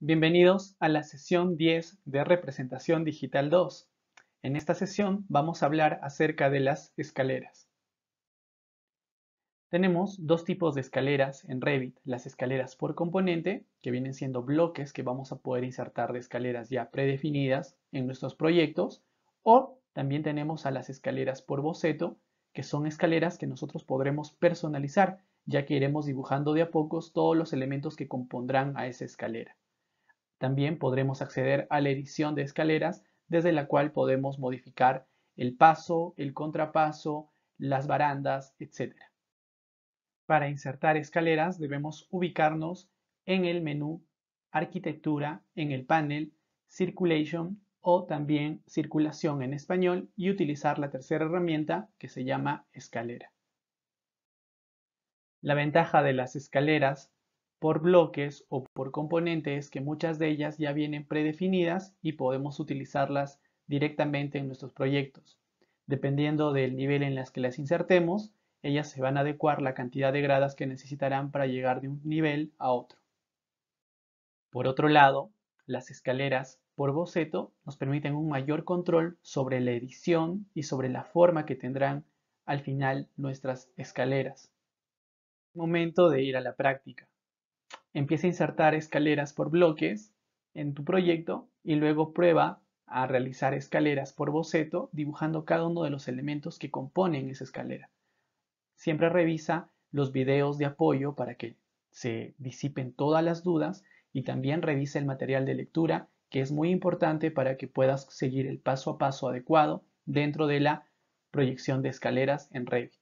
Bienvenidos a la sesión 10 de Representación Digital 2. En esta sesión vamos a hablar acerca de las escaleras. Tenemos dos tipos de escaleras en Revit, las escaleras por componente, que vienen siendo bloques que vamos a poder insertar de escaleras ya predefinidas en nuestros proyectos, o también tenemos a las escaleras por boceto, que son escaleras que nosotros podremos personalizar, ya que iremos dibujando de a pocos todos los elementos que compondrán a esa escalera. También podremos acceder a la edición de escaleras desde la cual podemos modificar el paso, el contrapaso, las barandas, etc. Para insertar escaleras debemos ubicarnos en el menú Arquitectura en el panel Circulation o también Circulación en español y utilizar la tercera herramienta que se llama escalera. La ventaja de las escaleras por bloques o por componentes que muchas de ellas ya vienen predefinidas y podemos utilizarlas directamente en nuestros proyectos. Dependiendo del nivel en las que las insertemos, ellas se van a adecuar la cantidad de gradas que necesitarán para llegar de un nivel a otro. Por otro lado, las escaleras por boceto nos permiten un mayor control sobre la edición y sobre la forma que tendrán al final nuestras escaleras. Momento de ir a la práctica. Empieza a insertar escaleras por bloques en tu proyecto y luego prueba a realizar escaleras por boceto dibujando cada uno de los elementos que componen esa escalera. Siempre revisa los videos de apoyo para que se disipen todas las dudas y también revisa el material de lectura que es muy importante para que puedas seguir el paso a paso adecuado dentro de la proyección de escaleras en Revit.